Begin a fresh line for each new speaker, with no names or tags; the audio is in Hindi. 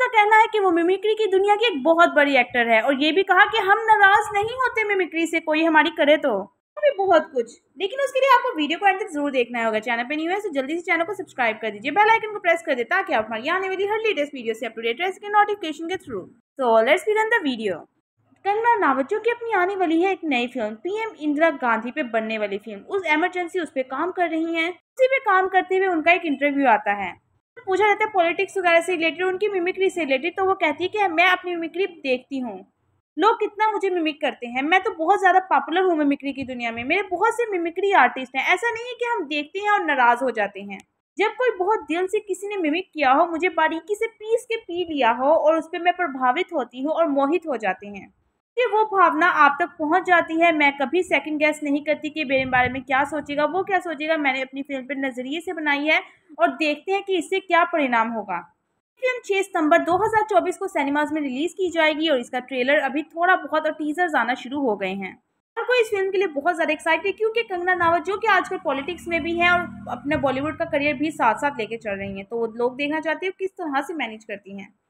का कहना है कि वो मिमिक्री की दुनिया की एक बहुत बड़ी एक्टर है और ये भी कहा कि हम नाराज नहीं होते मिमिक्री से कोई हमारी करे तो भी बहुत कुछ लेकिन उसके लिए आपको वीडियो को एंड तक जरूर देखना होगा चैनल पे न्यू है तो जल्दी से चैनल को सब्सक्राइब कर दीजिए बेल आइकन को प्रेस कर दे ताकि आप हमारी आने वाली हर लेटेस्ट वीडियो से अपडेट रह सके नोटिफिकेशन के थ्रू तो let's begin the video Kangana Rawat जो कि अपनी आने वाली है एक नई फिल्म पीएम इंदिरा गांधी पे बनने वाली फिल्म उस एमरजेंसी उस पर काम कर रही हैं उसी पे काम करते हुए उनका एक इंटरव्यू आता है तो पूछा जाता है पॉलिटिक्स वगैरह से रिलेटेड उनकी मिमिक्री से रिलेटेड तो वो कहती है कि मैं अपनी मिमिक्री देखती हूँ लोग कितना मुझे मिमिक करते हैं मैं तो बहुत ज़्यादा पॉपुलर हूँ मिमिक्री की दुनिया में मेरे बहुत से मिमिक्री आर्टिस्ट हैं ऐसा नहीं है कि हम देखते हैं और नाराज़ हो जाते हैं जब कोई बहुत दिल से किसी ने मिमिक किया हो मुझे बारीकी से पीस के पी लिया हो और उस पर मैं प्रभावित होती हूँ और मोहित हो जाते हैं कि वो भावना आप तक पहुंच जाती है मैं कभी सेकंड गैस नहीं करती कि मेरे बारे में क्या सोचेगा वो क्या सोचेगा मैंने अपनी फिल्म पर नज़रिए से बनाई है और देखते हैं कि इससे क्या परिणाम होगा फिल्म 6 सितंबर 2024 को सिनेमाज में रिलीज़ की जाएगी और इसका ट्रेलर अभी थोड़ा बहुत और टीजर्स आना शुरू हो गए हैं हर कोई इस फिल्म के लिए बहुत ज़्यादा एक्साइटेड क्योंकि कंगना नावत जो कि आजकल पॉलिटिक्स में भी हैं और अपने बॉलीवुड का करियर भी साथ साथ लेके चल रही हैं तो वो लोग देखना चाहते हैं किस तरह से मैनेज करती हैं